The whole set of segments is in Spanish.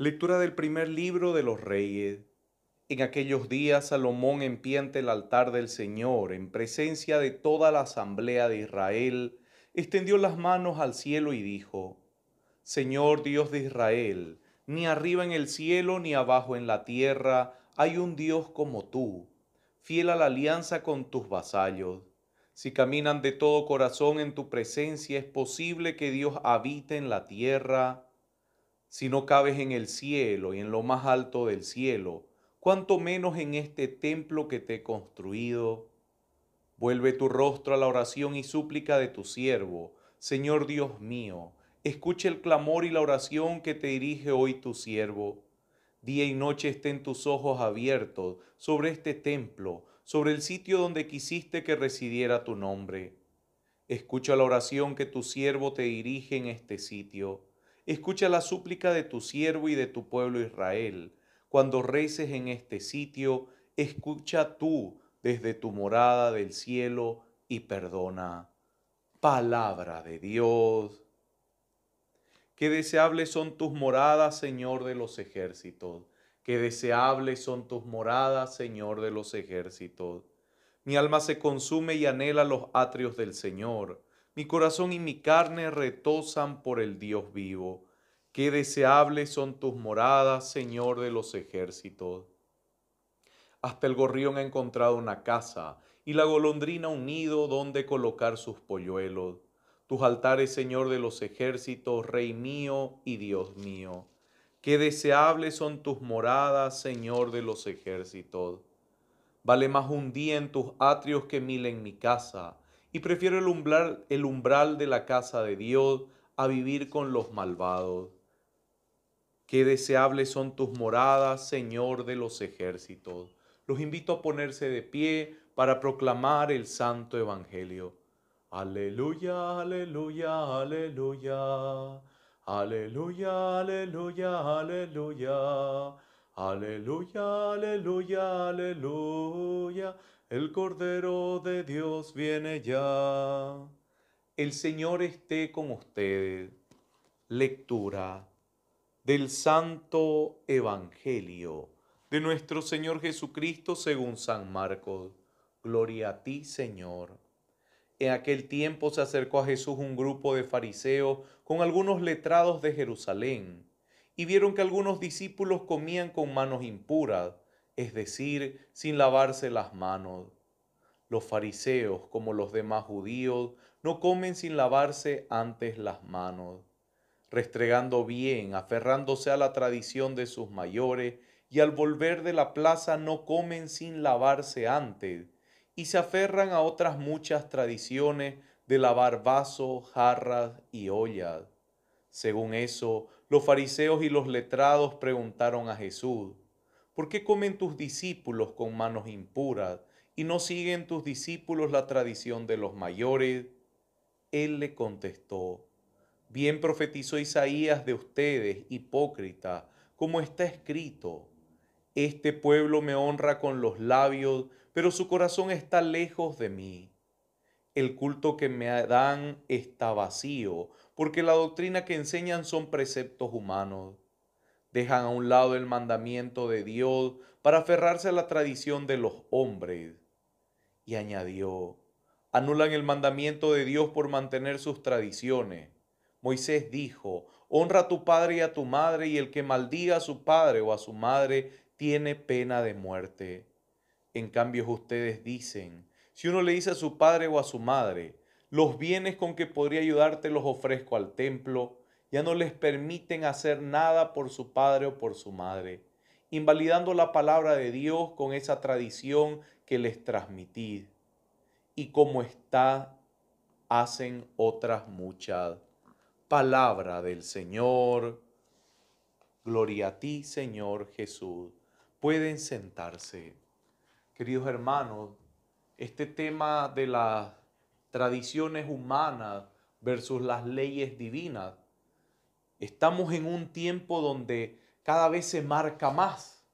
Lectura del primer libro de los reyes. En aquellos días Salomón pie ante el altar del Señor, en presencia de toda la asamblea de Israel, extendió las manos al cielo y dijo, Señor Dios de Israel, ni arriba en el cielo ni abajo en la tierra hay un Dios como tú, fiel a la alianza con tus vasallos. Si caminan de todo corazón en tu presencia, es posible que Dios habite en la tierra si no cabes en el cielo y en lo más alto del cielo, ¿cuánto menos en este templo que te he construido. Vuelve tu rostro a la oración y súplica de tu siervo, Señor Dios mío, escucha el clamor y la oración que te dirige hoy tu siervo. Día y noche estén tus ojos abiertos sobre este templo, sobre el sitio donde quisiste que residiera tu nombre. Escucha la oración que tu siervo te dirige en este sitio. Escucha la súplica de tu siervo y de tu pueblo Israel. Cuando reces en este sitio, escucha tú desde tu morada del cielo y perdona. Palabra de Dios. Qué deseables son tus moradas, Señor de los ejércitos. Qué deseables son tus moradas, Señor de los ejércitos. Mi alma se consume y anhela los atrios del Señor. Mi corazón y mi carne retosan por el Dios vivo. Qué deseables son tus moradas, Señor de los ejércitos. Hasta el gorrión ha encontrado una casa y la golondrina un nido donde colocar sus polluelos. Tus altares, Señor de los ejércitos, Rey mío y Dios mío. Qué deseables son tus moradas, Señor de los ejércitos. Vale más un día en tus atrios que mil en mi casa y prefiero el umbral, el umbral de la casa de Dios a vivir con los malvados. Qué deseables son tus moradas, Señor de los ejércitos. Los invito a ponerse de pie para proclamar el santo evangelio. Aleluya, aleluya, aleluya. Aleluya, aleluya, aleluya. Aleluya, aleluya, aleluya. El Cordero de Dios viene ya. El Señor esté con ustedes. Lectura del Santo Evangelio de nuestro Señor Jesucristo según San Marcos. Gloria a ti, Señor. En aquel tiempo se acercó a Jesús un grupo de fariseos con algunos letrados de Jerusalén y vieron que algunos discípulos comían con manos impuras, es decir, sin lavarse las manos. Los fariseos, como los demás judíos, no comen sin lavarse antes las manos, restregando bien, aferrándose a la tradición de sus mayores, y al volver de la plaza no comen sin lavarse antes, y se aferran a otras muchas tradiciones de lavar vasos, jarras y ollas según eso, los fariseos y los letrados preguntaron a Jesús, ¿por qué comen tus discípulos con manos impuras y no siguen tus discípulos la tradición de los mayores? Él le contestó, bien profetizó Isaías de ustedes, hipócrita, como está escrito, este pueblo me honra con los labios, pero su corazón está lejos de mí el culto que me dan está vacío, porque la doctrina que enseñan son preceptos humanos. Dejan a un lado el mandamiento de Dios para aferrarse a la tradición de los hombres. Y añadió, anulan el mandamiento de Dios por mantener sus tradiciones. Moisés dijo, honra a tu padre y a tu madre, y el que maldiga a su padre o a su madre tiene pena de muerte. En cambio ustedes dicen, si uno le dice a su padre o a su madre, los bienes con que podría ayudarte los ofrezco al templo, ya no les permiten hacer nada por su padre o por su madre, invalidando la palabra de Dios con esa tradición que les transmití. Y como está, hacen otras muchas. Palabra del Señor. Gloria a ti, Señor Jesús. Pueden sentarse. Queridos hermanos, este tema de las tradiciones humanas versus las leyes divinas. Estamos en un tiempo donde cada vez se marca más.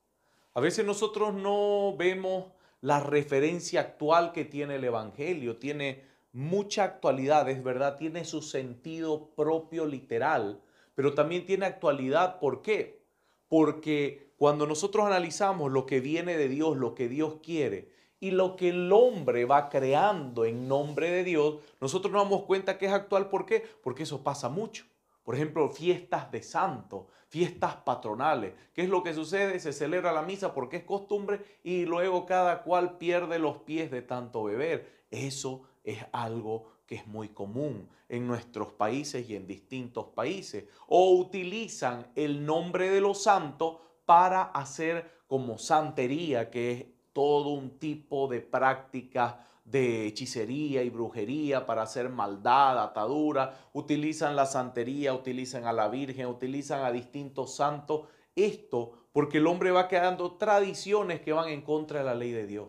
A veces nosotros no vemos la referencia actual que tiene el Evangelio, tiene mucha actualidad, es verdad, tiene su sentido propio literal, pero también tiene actualidad. ¿Por qué? Porque cuando nosotros analizamos lo que viene de Dios, lo que Dios quiere, y lo que el hombre va creando en nombre de Dios, nosotros nos damos cuenta que es actual. ¿Por qué? Porque eso pasa mucho. Por ejemplo, fiestas de santos, fiestas patronales. ¿Qué es lo que sucede? Se celebra la misa porque es costumbre y luego cada cual pierde los pies de tanto beber. Eso es algo que es muy común en nuestros países y en distintos países. O utilizan el nombre de los santos para hacer como santería, que es todo un tipo de prácticas de hechicería y brujería para hacer maldad, atadura, utilizan la santería, utilizan a la Virgen, utilizan a distintos santos. Esto porque el hombre va quedando tradiciones que van en contra de la ley de Dios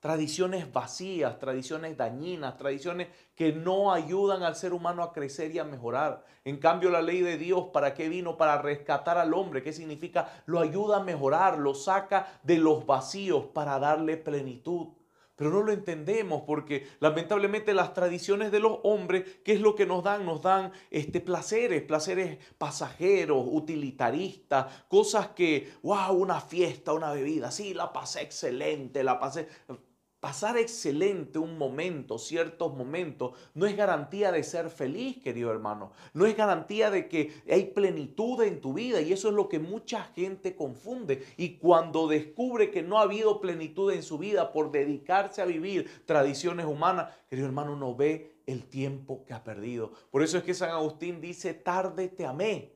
tradiciones vacías, tradiciones dañinas, tradiciones que no ayudan al ser humano a crecer y a mejorar. En cambio, la ley de Dios, ¿para qué vino? Para rescatar al hombre. ¿Qué significa? Lo ayuda a mejorar, lo saca de los vacíos para darle plenitud. Pero no lo entendemos porque lamentablemente las tradiciones de los hombres, ¿qué es lo que nos dan? Nos dan este, placeres, placeres pasajeros, utilitaristas, cosas que, wow, una fiesta, una bebida, sí, la pasé excelente, la pasé Pasar excelente un momento, ciertos momentos, no es garantía de ser feliz, querido hermano. No es garantía de que hay plenitud en tu vida y eso es lo que mucha gente confunde. Y cuando descubre que no ha habido plenitud en su vida por dedicarse a vivir tradiciones humanas, querido hermano, no ve el tiempo que ha perdido. Por eso es que San Agustín dice, tarde te amé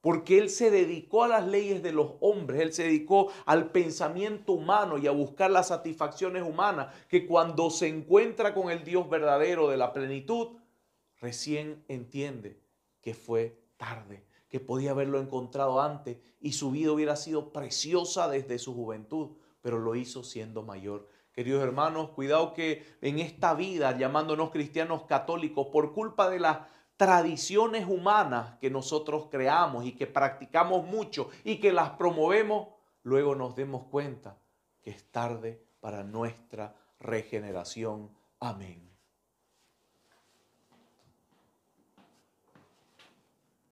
porque él se dedicó a las leyes de los hombres, él se dedicó al pensamiento humano y a buscar las satisfacciones humanas, que cuando se encuentra con el Dios verdadero de la plenitud, recién entiende que fue tarde, que podía haberlo encontrado antes y su vida hubiera sido preciosa desde su juventud, pero lo hizo siendo mayor. Queridos hermanos, cuidado que en esta vida, llamándonos cristianos católicos, por culpa de las tradiciones humanas que nosotros creamos y que practicamos mucho y que las promovemos, luego nos demos cuenta que es tarde para nuestra regeneración. Amén.